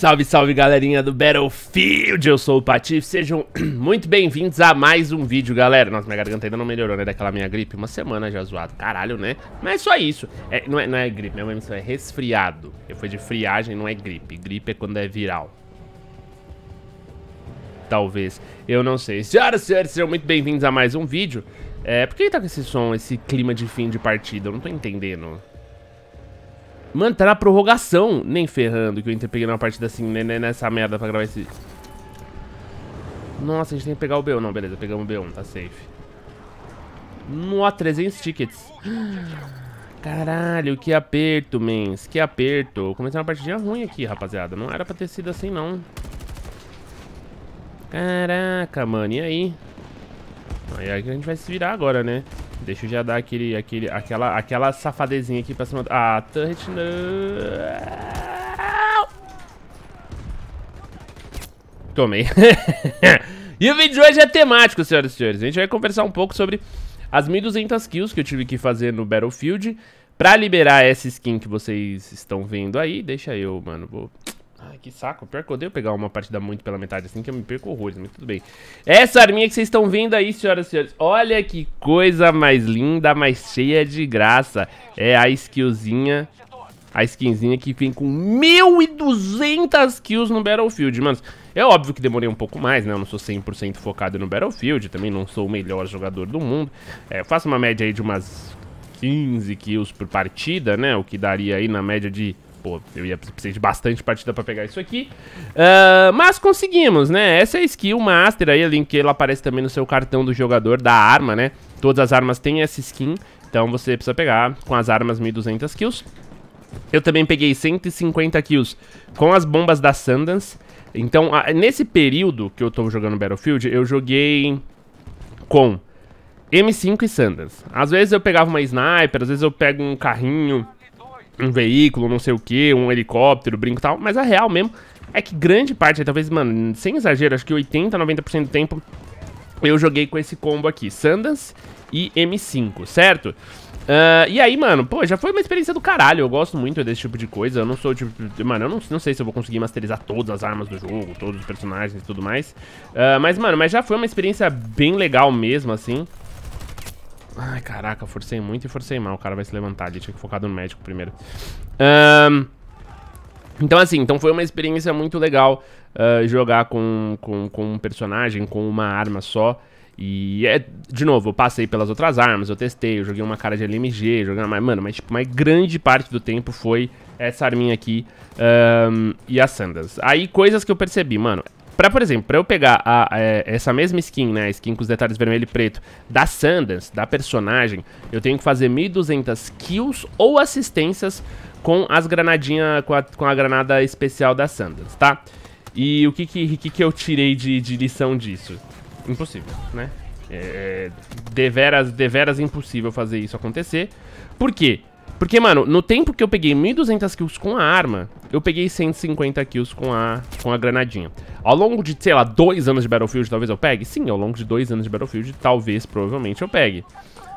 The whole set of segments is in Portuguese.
Salve, salve galerinha do Battlefield, eu sou o Patife, sejam muito bem-vindos a mais um vídeo, galera. Nossa, minha garganta ainda não melhorou, né, daquela minha gripe, uma semana já zoado, caralho, né? Mas é só isso, é, não, é, não é gripe, minha missão é resfriado, eu fui de friagem, não é gripe, gripe é quando é viral. Talvez, eu não sei. Senhoras e senhores, sejam muito bem-vindos a mais um vídeo. É, por que tá com esse som, esse clima de fim de partida? Eu não tô entendendo. Mano, tá na prorrogação. Nem ferrando que eu Inter pegando uma partida assim, né, né, nessa merda pra gravar esse... Nossa, a gente tem que pegar o B1. Não, beleza, pegamos o B1, tá safe. Nossa, 300 tickets. Caralho, que aperto, mens. Que aperto. Comecei uma partidinha ruim aqui, rapaziada. Não era pra ter sido assim, não. Caraca, mano. E aí? Aí é a gente vai se virar agora, né? Deixa eu já dar aquele, aquele, aquela, aquela safadezinha aqui pra cima. Ah, turret não. Tomei. e o vídeo de hoje é temático, senhoras e senhores. A gente vai conversar um pouco sobre as 1.200 kills que eu tive que fazer no Battlefield pra liberar essa skin que vocês estão vendo aí. Deixa eu, mano, vou Ai, que saco. Pior que eu odeio pegar uma partida muito pela metade assim, que eu me perco horrores, mas tudo bem. Essa arminha que vocês estão vendo aí, senhoras e senhores. Olha que coisa mais linda, mais cheia de graça. É a skillzinha, a skinzinha que vem com 1.200 kills no Battlefield, mano. É óbvio que demorei um pouco mais, né? Eu não sou 100% focado no Battlefield, também não sou o melhor jogador do mundo. É, eu faço uma média aí de umas 15 kills por partida, né? O que daria aí na média de pô, eu ia precisar de bastante partida pra pegar isso aqui. Uh, mas conseguimos, né? Essa é a skill master aí, a link ela aparece também no seu cartão do jogador, da arma, né? Todas as armas têm essa skin, então você precisa pegar com as armas 1200 kills. Eu também peguei 150 kills com as bombas da Sundance. Então, nesse período que eu tô jogando Battlefield, eu joguei com M5 e Sundance. Às vezes eu pegava uma sniper, às vezes eu pego um carrinho um veículo, não sei o que, um helicóptero, brinco e tal, mas a real mesmo é que grande parte, talvez, mano, sem exagero, acho que 80, 90% do tempo eu joguei com esse combo aqui, Sandans e M5, certo? Uh, e aí, mano, pô, já foi uma experiência do caralho, eu gosto muito desse tipo de coisa, eu não sou tipo, mano, eu não, não sei se eu vou conseguir masterizar todas as armas do jogo, todos os personagens e tudo mais, uh, mas, mano, mas já foi uma experiência bem legal mesmo, assim, Ai, caraca, forcei muito e forcei mal. O cara vai se levantar ali, tinha que focar no médico primeiro. Um... Então, assim, então foi uma experiência muito legal uh, jogar com, com, com, um personagem, com uma arma só. E é, de novo, eu passei pelas outras armas, eu testei, eu joguei uma cara de LMG, joguei uma. Mano, mas tipo, uma grande parte do tempo foi essa arminha aqui um, e as sandas. Aí coisas que eu percebi, mano, Pra, por exemplo, pra eu pegar a, a, é, essa mesma skin, né? A skin com os detalhes vermelho e preto da Sanders da personagem, eu tenho que fazer 1.200 kills ou assistências com as granadinhas, com a, com a granada especial da Sanders tá? E o que que, que, que eu tirei de, de lição disso? Impossível, né? É, é deveras, deveras impossível fazer isso acontecer. Por quê? Porque, mano, no tempo que eu peguei 1.200 kills com a arma, eu peguei 150 kills com a, com a granadinha. Ao longo de, sei lá, dois anos de Battlefield, talvez eu pegue? Sim, ao longo de dois anos de Battlefield, talvez, provavelmente, eu pegue.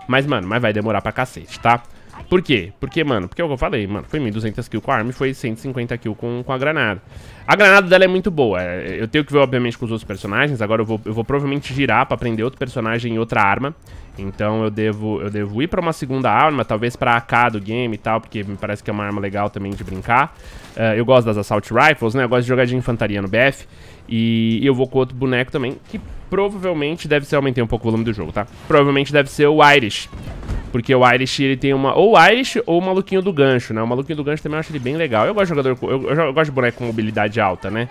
Mas, mano, mas vai demorar pra cacete, tá? Por quê? Porque, mano, porque é o que eu falei, mano, foi 1.200 kills com a arma e foi 150 kills com, com a granada. A granada dela é muito boa, é, eu tenho que ver, obviamente, com os outros personagens, agora eu vou, eu vou provavelmente girar pra aprender outro personagem e outra arma, então eu devo, eu devo ir pra uma segunda arma, talvez pra AK do game e tal, porque me parece que é uma arma legal também de brincar. Uh, eu gosto das Assault Rifles, né, eu gosto de jogar de infantaria no BF, e eu vou com outro boneco também, que provavelmente deve ser, aumentei um pouco o volume do jogo, tá? Provavelmente deve ser o Irish, porque o Irish, ele tem uma... Ou o Irish ou o Maluquinho do Gancho, né? O Maluquinho do Gancho também eu acho ele bem legal. Eu gosto de jogador... Eu, eu, eu gosto de boneco com mobilidade alta, né?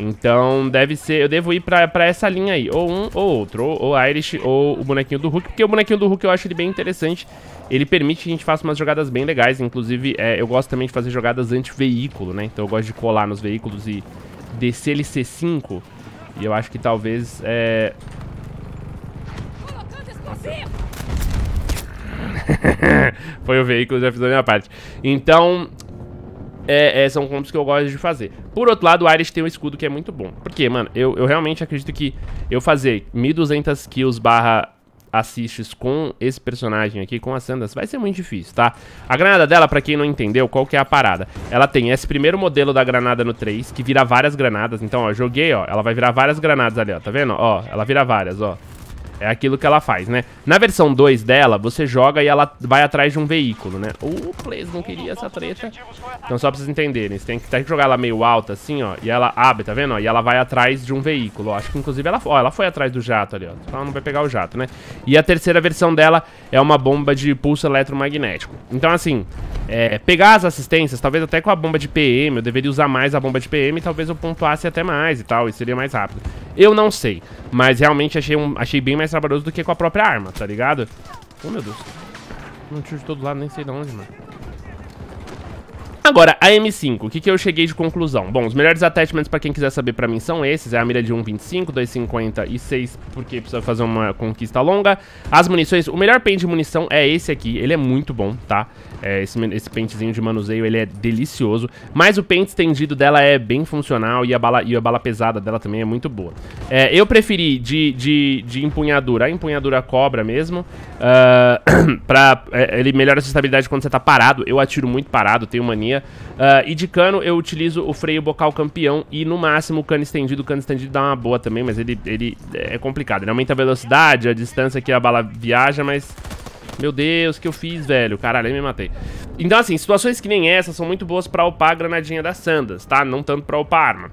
Então, deve ser... Eu devo ir pra, pra essa linha aí. Ou um ou outro. Ou, o Irish ou o bonequinho do Hulk. Porque o bonequinho do Hulk eu acho ele bem interessante. Ele permite que a gente faça umas jogadas bem legais. Inclusive, é, eu gosto também de fazer jogadas anti-veículo, né? Então eu gosto de colar nos veículos e descer ele C 5 E eu acho que talvez... É... explosivo! Foi o veículo já fiz a minha parte. Então, é, é, são combos que eu gosto de fazer. Por outro lado, o Ares tem um escudo que é muito bom. Porque, mano, eu, eu realmente acredito que eu fazer 1200 kills barra assists com esse personagem aqui, com a sandas vai ser muito difícil, tá? A granada dela, pra quem não entendeu, qual que é a parada? Ela tem esse primeiro modelo da granada no 3, que vira várias granadas. Então, ó, joguei, ó, ela vai virar várias granadas ali, ó, tá vendo? Ó, ela vira várias, ó. É aquilo que ela faz, né? Na versão 2 dela, você joga e ela vai atrás de um veículo, né? O uh, não queria essa treta. Então só pra vocês entenderem, você tem que, tem que jogar ela meio alta assim, ó. E ela abre, tá vendo? e ela vai atrás de um veículo. Ó. Acho que inclusive ela, ó, ela foi atrás do jato ali, ó. Então ela não vai pegar o jato, né? E a terceira versão dela é uma bomba de pulso eletromagnético. Então assim, é, pegar as assistências, talvez até com a bomba de PM, eu deveria usar mais a bomba de PM, talvez eu pontuasse até mais e tal, e seria mais rápido. Eu não sei, mas realmente achei, um, achei bem mais mais trabalhoso do que com a própria arma, tá ligado? Oh, meu Deus. Não tiro de todo lado, nem sei de onde, mano. Agora, a M5, o que, que eu cheguei de conclusão? Bom, os melhores attachments pra quem quiser saber pra mim são esses, é a mira de 1.25, 2.50 e 6, porque precisa fazer uma conquista longa. As munições, o melhor pente de munição é esse aqui, ele é muito bom, tá? É, esse, esse pentezinho de manuseio, ele é delicioso, mas o pente estendido dela é bem funcional e a bala, e a bala pesada dela também é muito boa. É, eu preferi de, de, de empunhadura, a empunhadura cobra mesmo, uh, pra, é, ele melhora a sua estabilidade quando você tá parado, eu atiro muito parado, tenho mania, Uh, e de cano eu utilizo o freio bocal campeão e no máximo o cano estendido. O cano estendido dá uma boa também, mas ele, ele é complicado. Ele aumenta a velocidade, a distância que a bala viaja, mas... Meu Deus, que eu fiz, velho? Caralho, aí me matei. Então, assim, situações que nem essa são muito boas pra upar a granadinha das sandas, tá? Não tanto pra upar arma.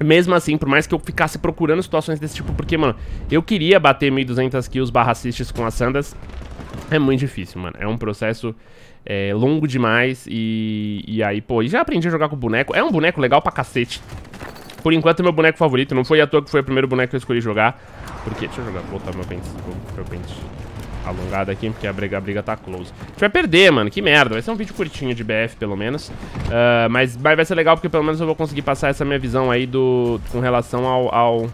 Mesmo assim, por mais que eu ficasse procurando situações desse tipo, porque, mano, eu queria bater 1.200 kills barra assists com as sandas, é muito difícil, mano. É um processo é longo demais e, e aí, pô, e já aprendi a jogar com boneco. É um boneco legal pra cacete. Por enquanto é meu boneco favorito, não foi à toa que foi o primeiro boneco que eu escolhi jogar. Porque, deixa eu jogar, botar meu pente, meu pente alongado aqui, porque a briga, a briga tá close. A gente vai perder, mano, que merda. Vai ser um vídeo curtinho de BF, pelo menos. Uh, mas, mas vai ser legal, porque pelo menos eu vou conseguir passar essa minha visão aí do com relação ao, ao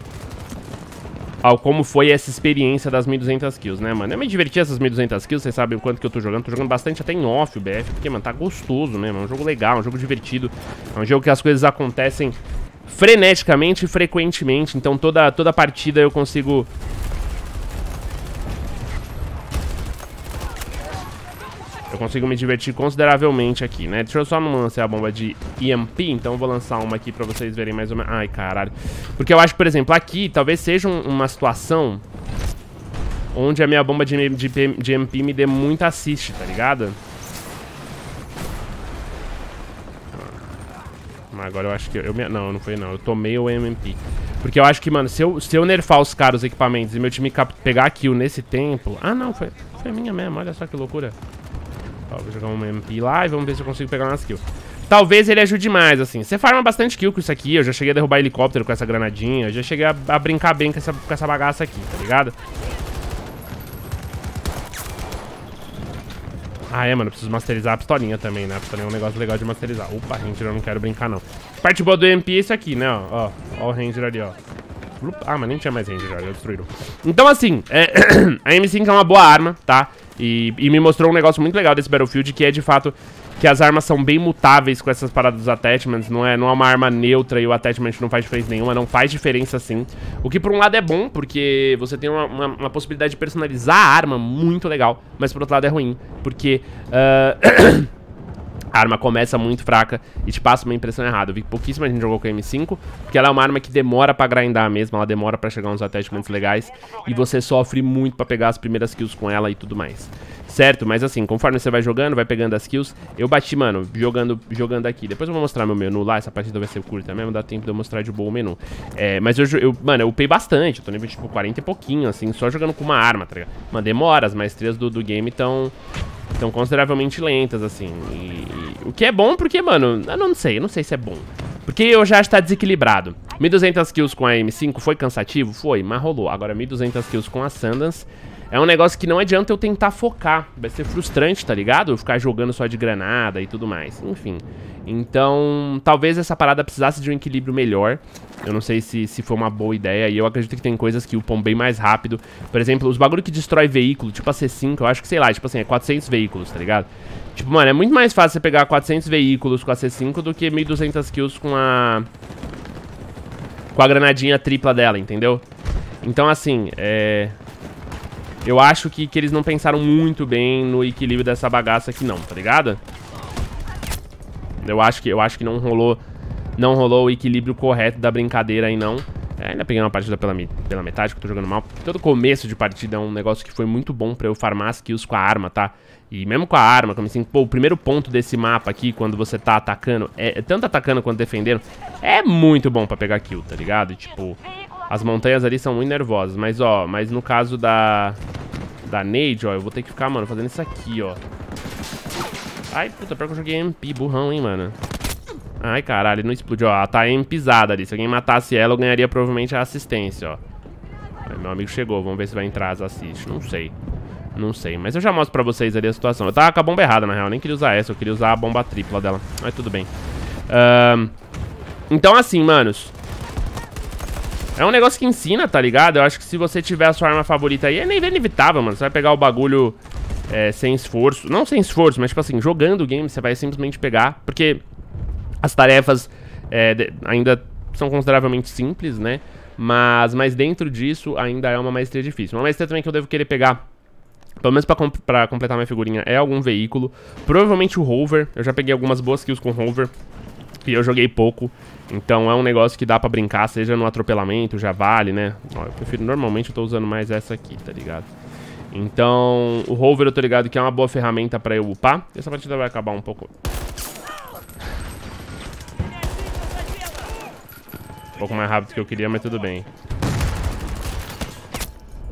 ao como foi essa experiência das 1.200 kills, né, mano? Eu me diverti essas 1.200 kills, vocês sabem o quanto que eu tô jogando. Tô jogando bastante até em off o BF, porque, mano, tá gostoso mesmo. É um jogo legal, é um jogo divertido. É um jogo que as coisas acontecem freneticamente e frequentemente. Então toda, toda partida eu consigo Eu consigo me divertir consideravelmente aqui, né? Deixa eu só não lançar a bomba de EMP, então eu vou lançar uma aqui pra vocês verem mais ou menos... Ai, caralho. Porque eu acho, por exemplo, aqui talvez seja um, uma situação onde a minha bomba de, de, de MP me dê muito assist, tá ligado? Agora eu acho que... Eu, eu, não, não foi não. Eu tomei o EMP. Porque eu acho que, mano, se eu, se eu nerfar os caras os equipamentos e meu time pegar kill nesse tempo... Ah, não, foi, foi minha mesmo. Olha só que loucura. Ó, vou jogar um MP lá e vamos ver se eu consigo pegar umas kills. Talvez ele ajude mais, assim. Você farma bastante kill com isso aqui. Eu já cheguei a derrubar helicóptero com essa granadinha. Eu já cheguei a, a brincar bem com essa, com essa bagaça aqui, tá ligado? Ah, é, mano, preciso masterizar a pistolinha também, né? A pistolinha é um negócio legal de masterizar. Opa, Ranger, eu não quero brincar, não. Parte boa do MP é esse aqui, né? Ó, ó, ó o Ranger ali, ó. Ah, mas nem tinha mais Ranger já, já destruíram. Então, assim, é... a M5 é uma boa arma, tá? E, e, me mostrou um negócio muito legal desse Battlefield, que é de fato que as armas são bem mutáveis com essas paradas dos attachments, não é, não é uma arma neutra e o attachment não faz diferença nenhuma, não faz diferença sim. O que por um lado é bom, porque você tem uma, uma, uma possibilidade de personalizar a arma muito legal, mas por outro lado é ruim, porque... Uh... a arma começa muito fraca e te passa uma impressão errada. Eu vi que pouquíssima gente jogou com a M5, porque ela é uma arma que demora pra grindar mesmo, ela demora pra chegar uns attachments legais e você sofre muito pra pegar as primeiras kills com ela e tudo mais. Certo, mas assim, conforme você vai jogando, vai pegando as kills, eu bati, mano, jogando, jogando aqui. Depois eu vou mostrar meu menu lá, essa partida vai ser curta mesmo, dá tempo de eu mostrar de boa o menu. É, mas eu, eu, mano, eu upei bastante, eu tô nível tipo 40 e pouquinho, assim, só jogando com uma arma, tá ligado? Mano, demora, as maestrias do, do game estão Estão consideravelmente lentas, assim. E, e, o que é bom porque, mano, eu não sei, eu não sei se é bom. Porque eu já está desequilibrado. 1.200 kills com a M5 foi cansativo? Foi, mas rolou. Agora 1.200 kills com a Sandans é um negócio que não adianta eu tentar focar. Vai ser frustrante, tá ligado? Eu ficar jogando só de granada e tudo mais. Enfim. Então, talvez essa parada precisasse de um equilíbrio melhor. Eu não sei se, se foi uma boa ideia. E eu acredito que tem coisas que upam bem mais rápido. Por exemplo, os bagulho que destrói veículo, tipo a C5, eu acho que, sei lá, tipo assim, é 400 veículos, tá ligado? Tipo, mano, é muito mais fácil você pegar 400 veículos com a C5 do que 1.200 kills com a... Com a granadinha tripla dela, entendeu? Então, assim, é... Eu acho que, que eles não pensaram muito bem no equilíbrio dessa bagaça aqui não, tá ligado? Eu acho que, eu acho que não rolou não rolou o equilíbrio correto da brincadeira aí não. É, ainda peguei uma partida pela, pela metade, que eu tô jogando mal. Todo começo de partida é um negócio que foi muito bom pra eu farmar as kills com a arma, tá? E mesmo com a arma, como assim, pô, o primeiro ponto desse mapa aqui, quando você tá atacando, é tanto atacando quanto defendendo, é muito bom pra pegar kill, tá ligado? tipo, as montanhas ali são muito nervosas. Mas, ó, mas no caso da... Da Nade, ó, eu vou ter que ficar, mano, fazendo isso aqui, ó. Ai, puta, pior que eu joguei MP, burrão, hein, mano. Ai, caralho, não explodiu, ó. Ela tá MPzada ali. Se alguém matasse ela, eu ganharia provavelmente a assistência, ó. meu amigo chegou, vamos ver se vai entrar as assist. Não sei. Não sei, mas eu já mostro pra vocês ali a situação. Eu tava com a bomba errada, na real. Eu nem queria usar essa, eu queria usar a bomba tripla dela. Mas tudo bem. Um, então, assim, manos. É um negócio que ensina, tá ligado? Eu acho que se você tiver a sua arma favorita aí, é inevitável, mano. Você vai pegar o bagulho é, sem esforço. Não sem esforço, mas tipo assim, jogando o game, você vai simplesmente pegar. Porque as tarefas é, ainda são consideravelmente simples, né? Mas, mas dentro disso ainda é uma maestria difícil. Uma maestria também que eu devo querer pegar pelo menos pra, comp pra, completar minha figurinha, é algum veículo. Provavelmente o rover. Eu já peguei algumas boas kills com rover e eu joguei pouco. Então é um negócio que dá pra brincar, seja no atropelamento, já vale, né? Ó, eu prefiro, normalmente eu tô usando mais essa aqui, tá ligado? Então, o Rover eu tô ligado que é uma boa ferramenta pra eu upar. Essa partida vai acabar um pouco... Um pouco mais rápido que eu queria, mas tudo bem.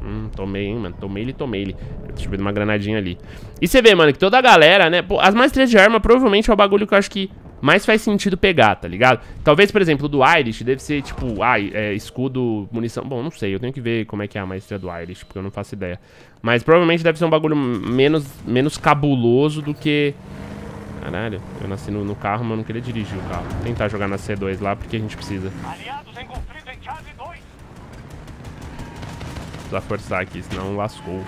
Hum, tomei, hein, mano. Tomei ele, tomei ele. Deixa eu ver uma granadinha ali. E você vê, mano, que toda a galera, né? Pô, as mais três de arma provavelmente é o bagulho que eu acho que mais faz sentido pegar, tá ligado? Talvez, por exemplo, do Irish deve ser tipo, ah, é, escudo, munição. Bom, não sei, eu tenho que ver como é que é a maestria do Irish, porque eu não faço ideia. Mas provavelmente deve ser um bagulho menos, menos cabuloso do que. Caralho, eu nasci no, no carro, mas eu não queria dirigir o carro. Vou tentar jogar na C2 lá, porque a gente precisa. Aliados em chave 2. Precisa forçar aqui, senão lascou.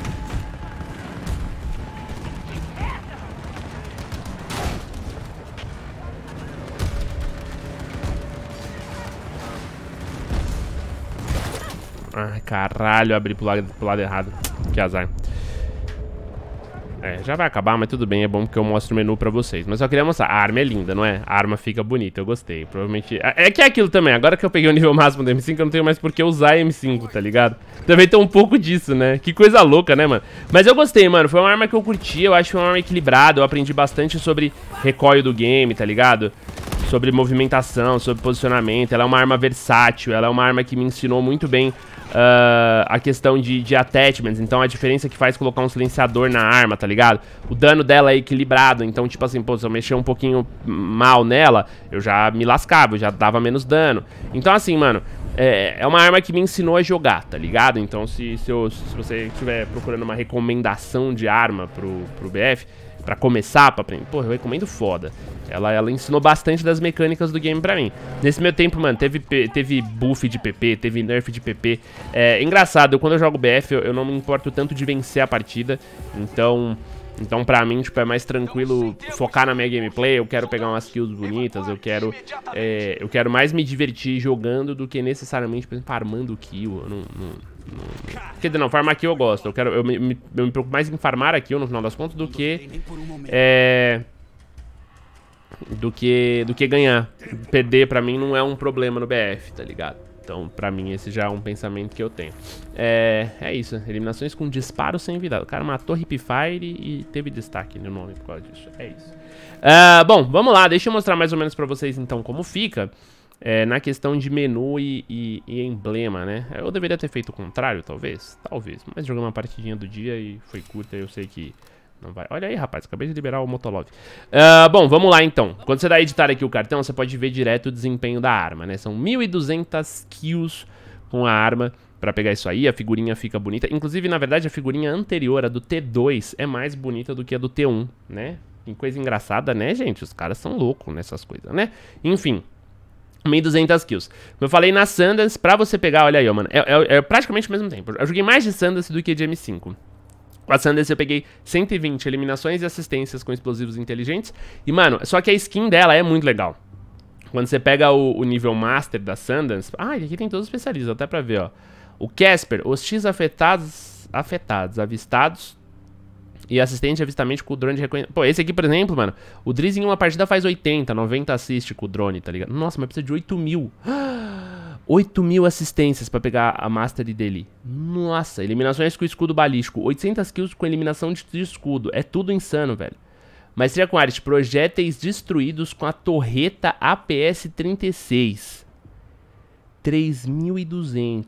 Ah, caralho, abri pro lado, pro lado errado. Que azar. É, já vai acabar, mas tudo bem, é bom porque eu mostro o menu pra vocês. Mas só queria mostrar, a arma é linda, não é? A arma fica bonita, eu gostei. Provavelmente... É, é que é aquilo também, agora que eu peguei o nível máximo do M5, eu não tenho mais por que usar a M5, tá ligado? Também tem um pouco disso, né? Que coisa louca, né, mano? Mas eu gostei, mano, foi uma arma que eu curti, eu acho que foi uma arma equilibrada, eu aprendi bastante sobre recolho do game, tá ligado? sobre movimentação, sobre posicionamento. Ela é uma arma versátil, ela é uma arma que me ensinou muito bem uh, a questão de, de attachments. Então a diferença que faz colocar um silenciador na arma, tá ligado? O dano dela é equilibrado, então tipo assim, pô, se eu mexer um pouquinho mal nela, eu já me lascava, eu já dava menos dano. Então assim, mano, é, é uma arma que me ensinou a jogar, tá ligado? Então se, se, eu, se você estiver procurando uma recomendação de arma pro, pro BF para começar, pra aprender. Pô, eu recomendo foda. Ela, ela ensinou bastante das mecânicas do game pra mim. Nesse meu tempo, mano, teve, teve buff de PP, teve nerf de PP. É engraçado, eu, quando eu jogo BF, eu, eu não me importo tanto de vencer a partida. Então, então pra mim, tipo, é mais tranquilo focar na minha gameplay, eu quero pegar umas kills bonitas, eu quero, é, eu quero mais me divertir jogando do que necessariamente, por exemplo, armando kill, eu não, não Quer dizer, não, farmar aqui eu gosto. Eu, quero, eu, me, eu me preocupo mais em farmar aqui no final das contas do que... É, do que, do que ganhar. Perder pra mim não é um problema no BF, tá ligado? Então, pra mim, esse já é um pensamento que eu tenho. É, é isso. Eliminações com disparo sem vida. O cara matou Hipfire e teve destaque no nome por causa disso. É isso. Uh, bom, vamos lá. Deixa eu mostrar mais ou menos pra vocês, então, como fica é, na questão de menu e, e, e, emblema, né? Eu deveria ter feito o contrário, talvez? Talvez, mas jogamos uma partidinha do dia e foi curta, eu sei que não vai. Olha aí, rapaz, acabei de liberar o Motolov. Uh, ah, bom, vamos lá então. Quando você dá editar aqui o cartão, você pode ver direto o desempenho da arma, né? São 1.200 kills com a arma para pegar isso aí, a figurinha fica bonita. Inclusive, na verdade, a figurinha anterior, a do T2, é mais bonita do que a do T1, né? Que coisa engraçada, né, gente? Os caras são loucos nessas coisas, né? Enfim, 1.200 kills. Como eu falei, na Sundance, pra você pegar, olha aí, ó, mano, é, é, é praticamente o mesmo tempo. Eu joguei mais de Sundance do que de M5. Com a Sanders eu peguei 120 eliminações e assistências com explosivos inteligentes. E, mano, só que a skin dela é muito legal. Quando você pega o, o nível Master da Sundance... Ah, e aqui tem todos os especialistas, até pra ver, ó. O Casper, os X afetados, afetados avistados e assistente é com o drone de reconhecimento. Pô, esse aqui, por exemplo, mano, o Driz em uma partida faz 80, 90 assist com o drone, tá ligado? Nossa, mas precisa de 8 mil. 8 mil assistências pra pegar a Mastery dele. Nossa, eliminações com escudo balístico. 800 kills com eliminação de escudo. É tudo insano, velho. Maestria com arte. projéteis destruídos com a torreta APS-36. 3.200.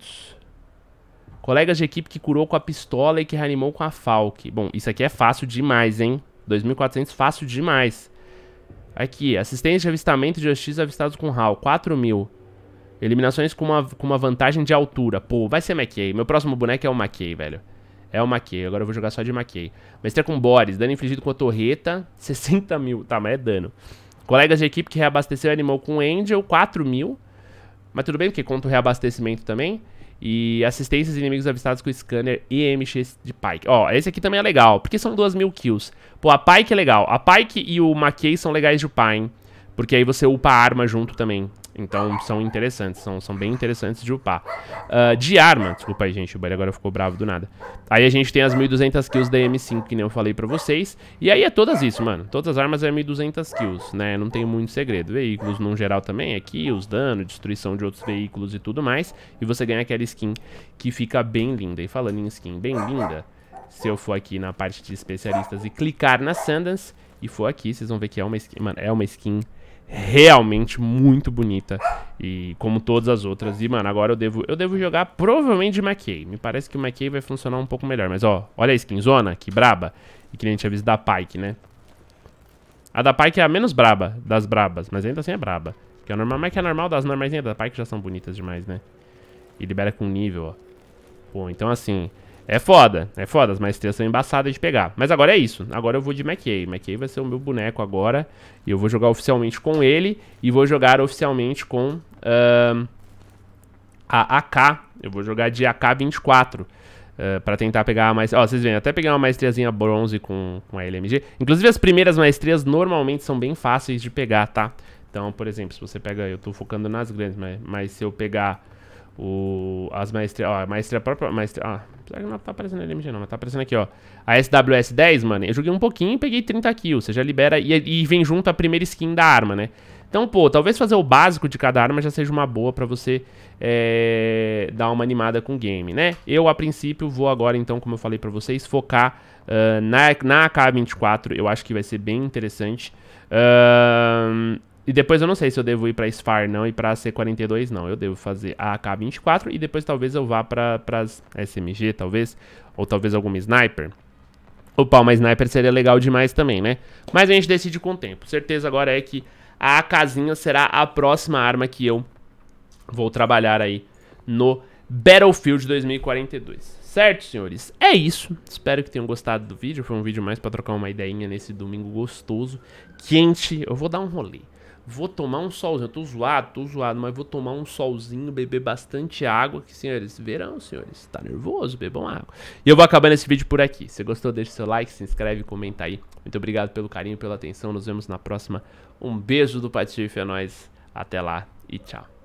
Colegas de equipe que curou com a pistola e que reanimou com a Falk. Bom, isso aqui é fácil demais, hein? 2.400, fácil demais. Aqui, assistência de avistamento de X avistados com HAL, 4 mil. Eliminações com uma, com uma vantagem de altura. Pô, vai ser McKay. Meu próximo boneco é o McKay, velho. É o McKay. Agora eu vou jogar só de McKay. Mestre é com Boris. Dano infligido com a torreta. 60 mil. Tá, mas é dano. Colegas de equipe que reabasteceu animou com Angel. 4 mil. Mas tudo bem, porque conta o reabastecimento também. E assistências inimigos avistados com scanner e MX de Pike. Ó, esse aqui também é legal, porque são duas mil kills. Pô, a Pike é legal. A Pike e o Mackey são legais de upar, hein? Porque aí você upa a arma junto também. Então são interessantes, são, são bem interessantes de upar. Uh, de arma, desculpa aí, gente, o Barry agora ficou bravo do nada. Aí a gente tem as 1200 kills da M5, que nem eu falei pra vocês. E aí é todas isso, mano. Todas as armas é 1200 kills, né? Não tem muito segredo. Veículos no geral também aqui, é kills, dano, destruição de outros veículos e tudo mais. E você ganha aquela skin que fica bem linda. E falando em skin bem linda, se eu for aqui na parte de especialistas e clicar na Sundance e for aqui, vocês vão ver que é uma skin, mano, é uma skin realmente muito bonita. E como todas as outras. E, mano, agora eu devo, eu devo jogar provavelmente de McKay. Me parece que o McKay vai funcionar um pouco melhor. Mas, ó, olha a skinzona, que braba. E que nem tinha visto da Pike, né? A da Pike é a menos braba das brabas, mas ainda assim é braba. que é normal Mike é normal, das normais da Pike já são bonitas demais, né? E libera com nível, ó. Pô, então assim... É foda, é foda. As maestrias são embaçadas de pegar. Mas agora é isso. Agora eu vou de McKay. McKay vai ser o meu boneco agora. E eu vou jogar oficialmente com ele. E vou jogar oficialmente com uh, a AK. Eu vou jogar de AK-24. Uh, eh, pra tentar pegar a mais. Ó, vocês veem, até peguei uma maestriazinha bronze com, com a LMG. Inclusive, as primeiras maestrias normalmente são bem fáceis de pegar, tá? Então, por exemplo, se você pega. Eu tô focando nas grandes, mas, mas se eu pegar o, as maestrias, ó, a maestria própria, maestria, ah, apesar que não tá aparecendo LMG não, mas tá aparecendo aqui, ó. A SWS 10, mano, eu joguei um pouquinho e peguei 30 kills, você já libera e, e, vem junto a primeira skin da arma, né? Então, pô, talvez fazer o básico de cada arma já seja uma boa pra você é, dar uma animada com o game, né? Eu, a princípio, vou agora, então, como eu falei pra vocês, focar uh, na, na AK-24, eu acho que vai ser bem interessante. Uh, e depois eu não sei se eu devo ir pra SFAR não e pra C42 não. Eu devo fazer a AK-24 e depois talvez eu vá pra, pras SMG, talvez. Ou talvez alguma sniper. Opa, uma sniper seria legal demais também, né? Mas a gente decide com o tempo. Certeza agora é que a AKzinha será a próxima arma que eu vou trabalhar aí no Battlefield 2042. Certo, senhores? É isso. Espero que tenham gostado do vídeo. Foi um vídeo mais pra trocar uma ideinha nesse domingo gostoso, quente. Eu vou dar um rolê. Vou tomar um solzinho. Eu tô zoado, tô zoado, mas vou tomar um solzinho, beber bastante água. Que, senhores, verão, senhores. Tá nervoso? Bebam água. E eu vou acabando esse vídeo por aqui. Se gostou, deixa seu like, se inscreve, comenta aí. Muito obrigado pelo carinho, pela atenção. Nos vemos na próxima. Um beijo do Patife, é nóis. Até lá e tchau.